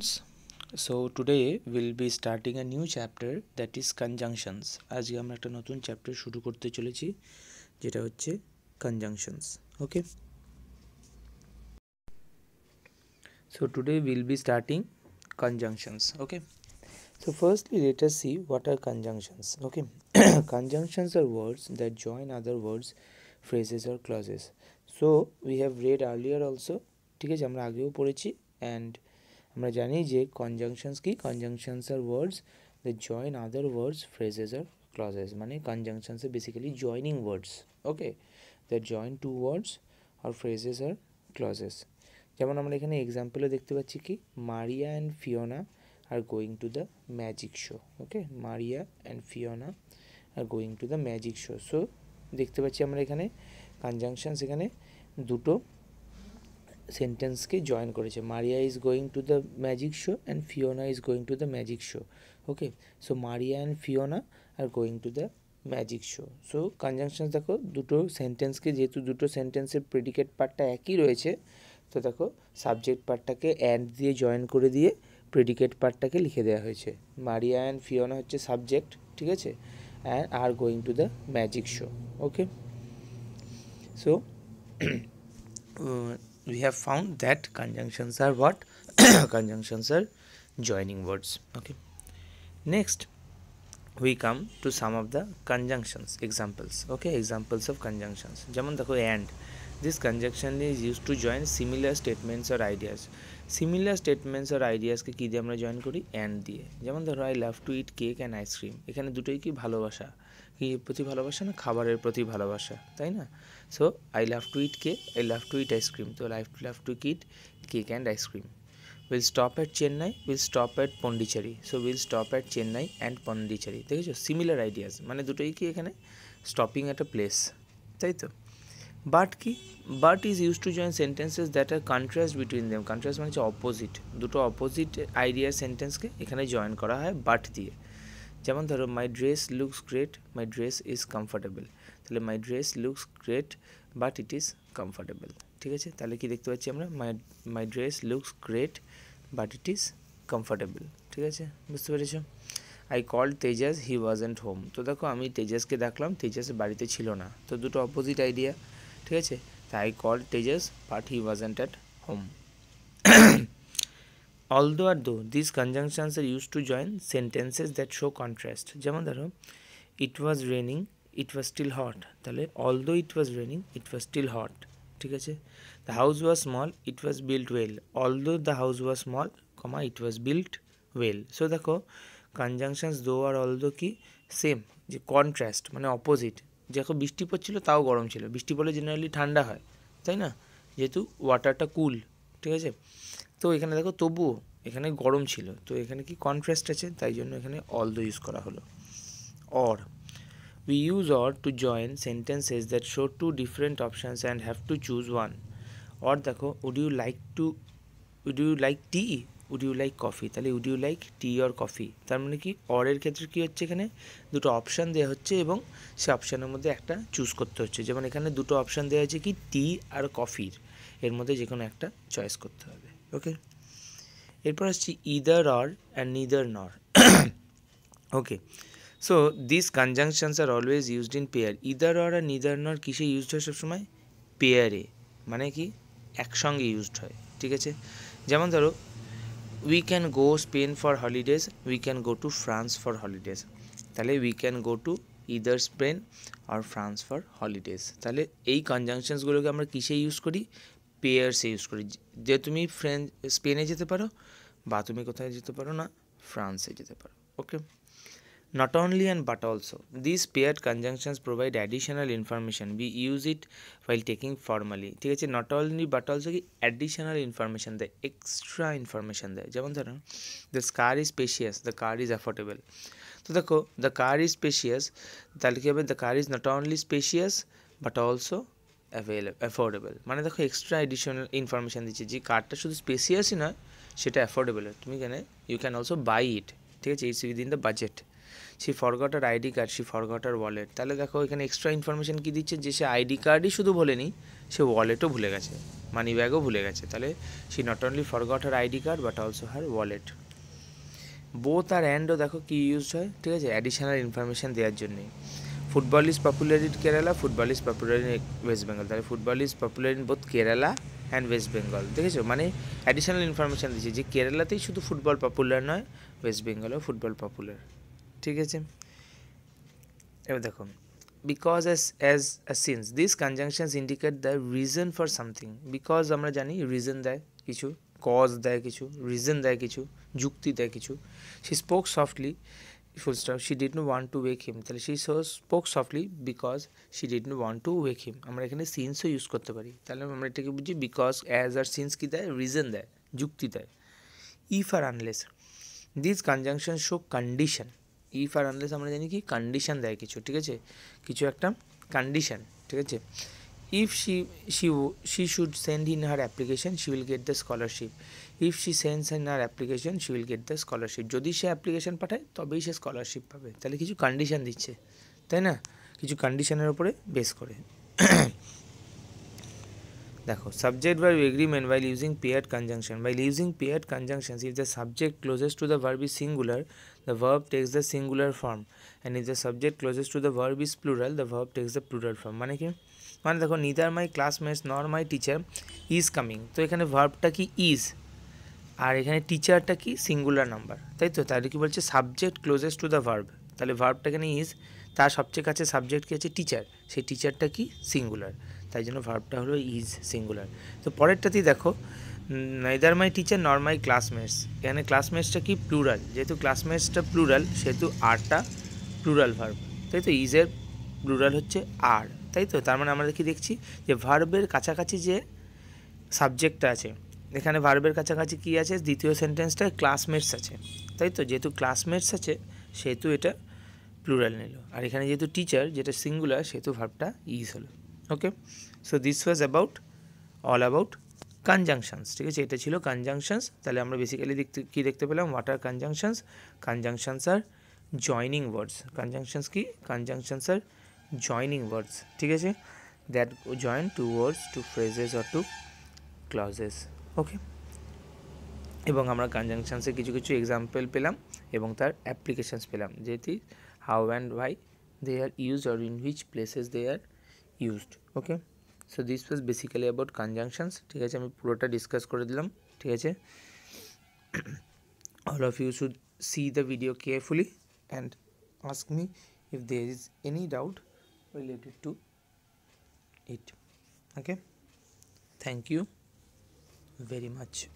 students so today we'll be starting a new chapter that is conjunctions আজকে আমরা একটা নতুন চ্যাপ্টার শুরু করতে চলেছি যেটা হচ্ছে conjunctions okay so today we'll be starting conjunctions okay so firstly let us see what are conjunctions okay conjunctions are words that join other words phrases or clauses so we have read earlier also ঠিক আছে আমরা আগেও পড়েছি and আমরা জানি যে conjunctions কি conjunctions are words the join other words phrases আর ক্লজেস মানে conjunctions basically joining words okay they join two words or phrases আর ক্লজেস কারণ আমরা এখানে एग्जांपल देखते পাচ্ছি কি Maria and Fiona are going to the magic show okay Maria and Fiona are going to the magic show so দেখতে পাচ্ছি আমরা এখানে কনজাংশনস এখানে দুটো সেন্টেন্সকে জয়েন করেছে Maria is going to the magic show and Fiona is going to the magic show okay so Maria and Fiona are going to the magic show so conjunction দেখো দুটো সেন্টেন্সকে যেহেতু দুটো সেন্টেন্সের প্রেডিকেট পার্টটা একই রয়েছে তো দেখো সাবজেক্ট পার্টটাকে অ্যান্ড দিয়ে জয়েন করে দিয়ে প্রেডিকেট পার্টটাকে লিখে দেওয়া হয়েছে মারিয়া অ্যান্ড ফিওনা হচ্ছে সাবজেক্ট ঠিক আছে and are going to the magic show okay so we have found that conjunctions are what conjunctions are joining words okay next we come to some of the conjunctions examples okay examples of conjunctions যেমন দেখো and this conjunction is used to join similar statements or ideas similar statements or ideas কে কি দিয়ে আমরা join করি and দিয়ে যেমন ধরো I love to eat cake and ice cream এখানে দুটোই কি ভালোবাসা কি প্রতি ভালোবাসা না খাবারের প্রতি ভালোবাসা তাই না so I love to eat cake I love to eat ice cream তো live to love to eat cake and ice cream will stop at Chennai will stop at Pondicherry so will stop at Chennai and Pondicherry দেখেছো সিমিলার আইডিয়াস মানে দুটোই কি এখানে stopping at a place তাই তো but কি but is use to join sentences that are contrast between them contrast মানে হচ্ছে অপোজিট দুটো অপোজিট আইডিয়ার সেন্টেন্সকে এখানে জয়েন করা হয় বাট দিয়ে যেমন ধরো my dress looks great my dress is comfortable তাহলে my dress looks great but it is comfortable ঠিক আছে তাহলে কি দেখতে পাচ্ছি আমরা my my dress looks great but it is comfortable ঠিক আছে বুঝতে পেরেছো I call Tejas he was wasn't home তো দেখো আমি তেজাসকে দেখলাম তেজাস বাড়িতে ছিল না তো দুটো অপোজিট আইডিয়া ঠিক আছে তাই I call Tejas but he was wasn't at home although আর though this conjunctions are use to join sentences that show contrast যেমন ধরো it was raining it was still hot তাহলে although it was raining it was still hot ঠিক আছে the house was small it was build well although the house was small comma it was build well so দেখো conjunctions দো আর all দো কি same যে contrast মানে opposite দেখো বৃষ্টি পড়ছিল তাও গরম ছিল বৃষ্টি পড়লে জেনারেলি ঠান্ডা হয় তাই না যেহেতু ওয়াটারটা কুল ঠিক আছে তো এখানে দেখো তবুও এখানে গরম ছিল তো এখানে কি কন্ট্রাস্ট আছে তাই জন্য এখানে অল দো ইউজ করা হলো or we use or to join sentences that show two different options and have to choose one or দেখো would you like to would you like tea would you like coffee তাহলে would you like tea or coffee তার মানে কি অরের ক্ষেত্রে কী হচ্ছে এখানে দুটো option দেওয়া হচ্ছে এবং সে অপশানের মধ্যে একটা চুজ করতে হচ্ছে যেমন এখানে দুটো অপশান দেওয়া হচ্ছে কি টি আর কফির এর মধ্যে যে কোনো একটা চয়েস করতে হবে ওকে এরপর আসছি either or and neither nor okay so this conjunctions are always used in pair either or আর নিদার নর কিসে ইউজড হয় সবসময় পেয়ারে মানে কি একসঙ্গে ইউজড হয় ঠিক আছে যেমন ধরো we can go Spain for holidays we can go to France for holidays তাহলে we can go to either Spain or France for holidays তাহলে এই কনজাংশনসগুলোকে আমরা কিসে ইউজ করি স্পেয়ার্সে ইউজ করি যে তুমি ফ্রেন্স স্পেনে যেতে পারো বা তুমি কোথায় যেতে পারো না ফ্রান্সে যেতে পারো okay not only and but also this pair conjunctions provide additional information be use it while taking formally ঠিক আছে নট অনলি বাট অলসো কি অ্যাডিশনাল ইনফরমেশান দেয় এক্সট্রা ইনফরমেশান দেয় যেমন ধরো the car is spacious the car is affordable তো দেখো the car is spacious তাহলে কি হবে the car is not only spacious but also affordable মানে দেখো এক্সট্রা এডিশনাল ইনফরমেশান দিচ্ছে যে কার্ডটা শুধু স্পেসিয়াসই নয় সেটা অ্যাফোর্ডেবল তুমি কেন you can also buy it ঠিক আছে it's within the budget she forgot her ID card she forgot her wallet তাহলে দেখো এখানে এক্সট্রা ইনফরমেশান কী দিচ্ছে যে সে আইডি কার্ডই শুধু ভোলেনি সে ওয়ালেটও ভুলে গেছে মানি ব্যাগও ভুলে গেছে তাহলে she not only forgot her ID card but also her wallet both আর অ্যান্ডও দেখো কী ইউজ হয় ঠিক আছে অ্যাডিশনাল ইনফরমেশান দেওয়ার জন্যে football is popular in Kerala football is popular in West Bengal তাহলে football is popular in both Kerala and West Bengal দেখেছো মানে অ্যাডিশনাল ইনফরমেশান দিয়েছে যে কেরালাতেই শুধু ফুটবল পপুলার নয় ওয়েস্ট বেঙ্গলেও ফুটবল পপুলার ঠিক আছে এবার দেখো because as as since this conjunctions indicate the reason for something because আমরা জানি রিজন দেয় কিছু কজ দেয় কিছু রিজন দেয় কিছু যুক্তি দেয় কিছু she spoke softly full stop she did not want to wake him তাহলে she so spoke softly because she did not want to wake him আমরা এখানে সিন্সও ইউজ করতে পারি তাহলে আমরা এটাকে বুঝি বিকজ অ্যাজ আর সিন্স কি দেয় রিজন দেয় যুক্তি দেয় ইফ আর unless this conjunction show condition if আর আনলেস আমরা জানি কি কন্ডিশন দেয় কিছু ঠিক আছে কিছু একটা কন্ডিশন ঠিক আছে if she she she should send in her application she will get the scholarship if she sense in her application she will get the scholarship যদি সে অ্যাপ্লিকেশন পাঠায় তবেই সে স্কলারশিপ পাবে তাহলে কিছু কন্ডিশান দিচ্ছে তাই না কিছু কন্ডিশনের ওপরে বেস করে দেখো subject verb agreement by using paired conjunction by using paired conjunction if the subject closest to the verb is singular the verb takes the singular form and if the subject closest to the verb is plural the verb takes the plural form মানে কি মানে দেখো neither মাই classmates নর my teacher is coming তো এখানে ভার্বটা কি is আর এখানে টিচারটা কি সিঙ্গুলার নাম্বার তাই তো তাহলে কি বলছে subject closest to the verb তাহলে ভার্বটা এখানে ইজ তার সবচেয়ে কাছে সাবজেক্ট কী আছে টিচার সেই টিচারটা কি সিঙ্গুলার তাই জন্য ভার্বটা হলো ইজ সিঙ্গুলার তো পরেরটাতেই দেখো নাইদার মাই টিচার নর মাই ক্লাসমেটস এখানে ক্লাসমেটসটা কি প্লুরাল যেহেতু ক্লাসমেটসটা প্লুরাল সেহেতু আরটা প্লুরাল ভার্ব তাই তো ইজের প্লুরাল হচ্ছে আর তাই তো তার মানে আমরা কি দেখছি যে ভার্বের কাছাকাছি যে সাবজেক্টটা আছে এখানে ভার্বের কাছাকাছি কী আছে দ্বিতীয় সেন্টেন্সটা ক্লাসমেটস আছে তাই তো যেহেতু ক্লাসমেটস আছে সেহেতু এটা প্লুরাল নিল আর এখানে যেহেতু টিচার যেটা সিঙ্গুলার সেহেতু ভার্বটা ইজ হলো okay so this was about all about conjunctions ঠিক আছে এটা ছিল কনজাংশনস তাহলে আমরা বেসিক্যালি দেখতে কী দেখতে পেলাম what are conjunctions conjunctions are joining words conjunctions কি কনজাংশনস আর জয়নিং ওয়ার্ডস ঠিক আছে that join two words two phrases or two clauses okay এবং আমরা কনজাংশনসের কিছু কিছু এক্সাম্পল পেলাম এবং তার অ্যাপ্লিকেশানস পেলাম যেটি how and why they are used or in which places they are used okay so this was basically about conjunctions ঠিক আছে আমি পুরোটা ডিসকাস করে দিলাম ঠিক আছে all of you should see the video carefully and ask me if there is any doubt related to it okay thank you very much